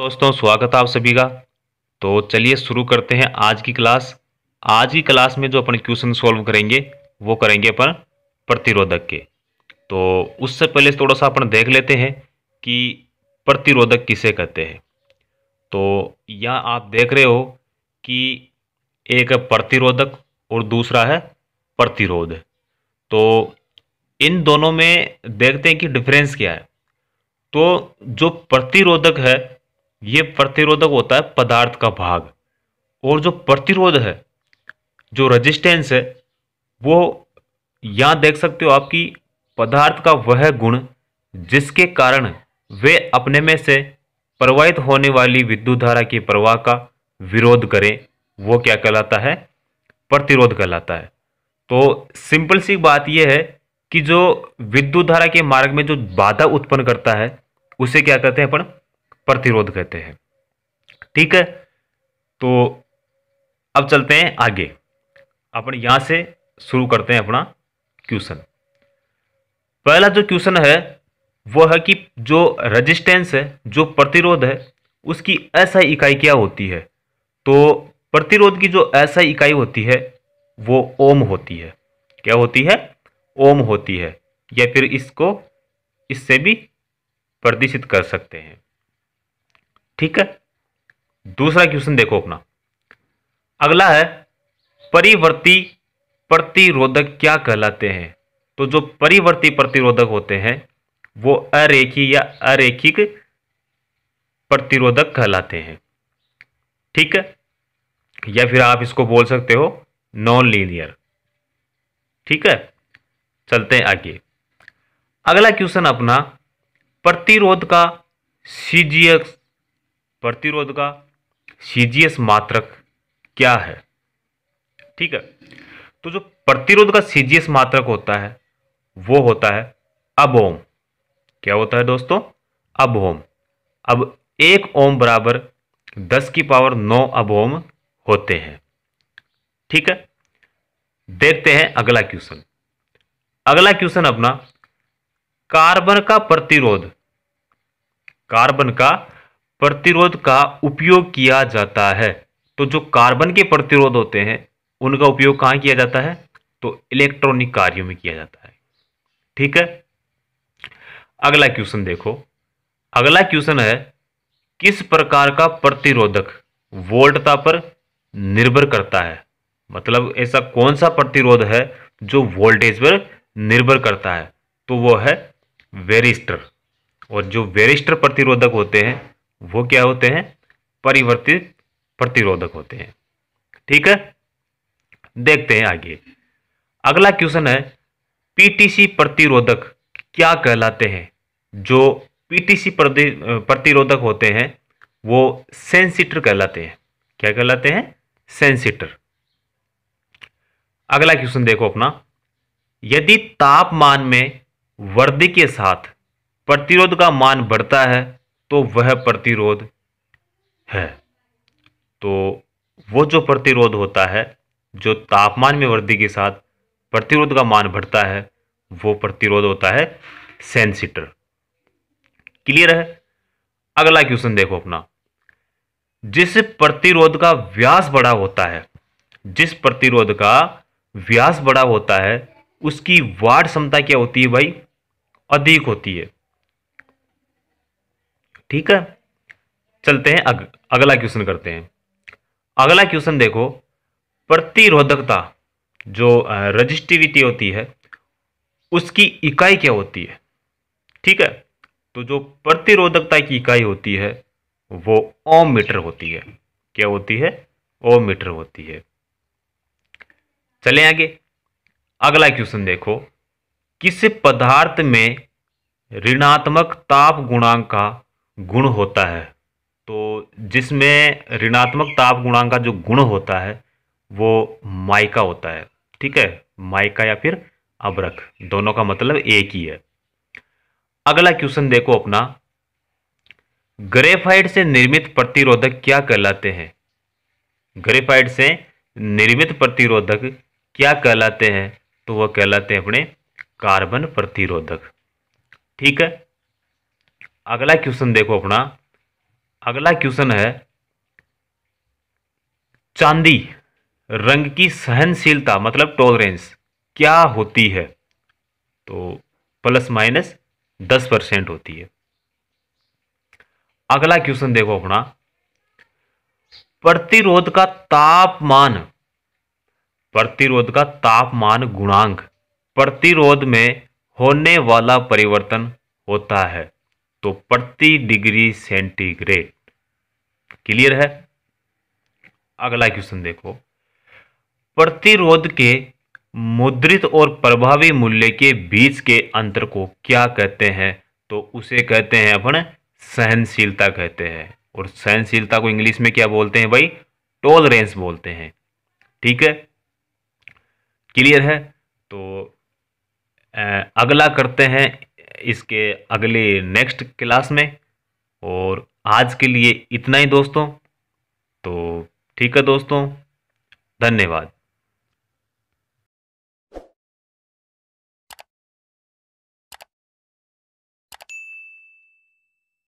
दोस्तों स्वागत है आप सभी का तो चलिए शुरू करते हैं आज की क्लास आज की क्लास में जो अपन क्वेश्चन सॉल्व करेंगे वो करेंगे अपन प्रतिरोधक के तो उससे पहले थोड़ा सा अपन देख लेते हैं कि प्रतिरोधक किसे कहते हैं तो यहाँ आप देख रहे हो कि एक प्रतिरोधक और दूसरा है प्रतिरोध तो इन दोनों में देखते हैं कि डिफरेंस क्या है तो जो प्रतिरोधक है ये प्रतिरोधक होता है पदार्थ का भाग और जो प्रतिरोध है जो रजिस्टेंस है वो यहाँ देख सकते हो आपकी पदार्थ का वह गुण जिसके कारण वे अपने में से प्रवाहित होने वाली विद्युत धारा के प्रवाह का विरोध करें वो क्या कहलाता है प्रतिरोध कहलाता है तो सिंपल सी बात यह है कि जो विद्युत धारा के मार्ग में जो बाधा उत्पन्न करता है उसे क्या कहते हैं अपन प्रतिरोध कहते हैं ठीक है तो अब चलते हैं आगे अपन यहाँ से शुरू करते हैं अपना क्वेश्चन पहला जो क्वेश्चन है वो है कि जो रेजिस्टेंस है जो प्रतिरोध है उसकी ऐसा इकाई क्या होती है तो प्रतिरोध की जो ऐसा इकाई होती है वो ओम होती है क्या होती है ओम होती है या फिर इसको इससे भी प्रदर्शित कर सकते हैं ठीक है दूसरा क्वेश्चन देखो अपना अगला है परिवर्ती प्रतिरोधक क्या कहलाते हैं तो जो परिवर्ती प्रतिरोधक होते हैं वो अरेखी या अरेखिक प्रतिरोधक कहलाते हैं ठीक है या फिर आप इसको बोल सकते हो नॉन लीनियर ठीक है चलते हैं आगे अगला क्वेश्चन अपना प्रतिरोध का सीजीएक्स प्रतिरोध का सीजीएस मात्रक क्या है ठीक है तो जो प्रतिरोध का सीजीएस मात्रक होता है वो होता है अब ओम क्या होता है दोस्तों अब ओम अब एक ओम बराबर दस की पावर नौ अब ओम होते हैं ठीक है देखते हैं अगला क्वेश्चन अगला क्वेश्चन अपना कार्बन का प्रतिरोध कार्बन का प्रतिरोध का उपयोग किया जाता है तो जो कार्बन के प्रतिरोध होते हैं उनका उपयोग कहाँ किया जाता है तो इलेक्ट्रॉनिक कार्यों में किया जाता है ठीक है अगला क्वेश्चन देखो अगला क्वेश्चन है किस प्रकार का प्रतिरोधक वोल्टता पर निर्भर करता है मतलब ऐसा कौन सा प्रतिरोध है जो वोल्टेज पर निर्भर करता है तो वो है वेरिस्टर और जो वेरिस्टर प्रतिरोधक होते हैं वो क्या होते हैं परिवर्तित प्रतिरोधक होते हैं ठीक है देखते हैं आगे अगला क्वेश्चन है पीटीसी प्रतिरोधक क्या कहलाते हैं जो पीटीसी प्रतिरोधक होते हैं वो सेंसिटर कहलाते हैं क्या कहलाते हैं सेंसिटर अगला क्वेश्चन देखो अपना यदि तापमान में वृद्धि के साथ प्रतिरोध का मान बढ़ता है तो वह प्रतिरोध है तो वो जो प्रतिरोध होता है जो तापमान में वृद्धि के साथ प्रतिरोध का मान बढ़ता है वो प्रतिरोध होता है सेंसिटर क्लियर है अगला क्वेश्चन देखो अपना जिस प्रतिरोध का व्यास बड़ा होता है जिस प्रतिरोध का व्यास बड़ा होता है उसकी वाट क्षमता क्या होती है भाई अधिक होती है ठीक है चलते हैं अग, अगला क्वेश्चन करते हैं अगला क्वेश्चन देखो प्रतिरोधकता जो रजिस्टिविटी होती है उसकी इकाई क्या होती है ठीक है तो जो प्रतिरोधकता की इकाई होती है वो ओम मीटर होती है क्या होती है ओम मीटर होती है चले आगे अगला क्वेश्चन देखो किस पदार्थ में ऋणात्मक ताप गुणांक का गुण होता है तो जिसमें ऋणात्मक ताप गुणांक का जो गुण होता है वो माइका होता है ठीक है माइका या फिर अबरक दोनों का मतलब एक ही है अगला क्वेश्चन देखो अपना ग्रेफाइट से निर्मित प्रतिरोधक क्या कहलाते हैं ग्रेफाइट से निर्मित प्रतिरोधक क्या कहलाते हैं तो वह कहलाते हैं अपने कार्बन प्रतिरोधक ठीक है अगला क्वेश्चन देखो अपना अगला क्वेश्चन है चांदी रंग की सहनशीलता मतलब टॉलरेंस क्या होती है तो प्लस माइनस दस परसेंट होती है अगला क्वेश्चन देखो अपना प्रतिरोध का तापमान प्रतिरोध का तापमान गुणांक प्रतिरोध में होने वाला परिवर्तन होता है तो प्रति डिग्री सेंटीग्रेड क्लियर है अगला क्वेश्चन देखो प्रतिरोध के मुद्रित और प्रभावी मूल्य के बीच के अंतर को क्या कहते हैं तो उसे कहते हैं अपन सहनशीलता कहते हैं और सहनशीलता को इंग्लिश में क्या बोलते हैं भाई टॉलरेंस बोलते हैं ठीक है क्लियर है तो अगला करते हैं इसके अगले नेक्स्ट क्लास में और आज के लिए इतना ही दोस्तों तो ठीक है दोस्तों धन्यवाद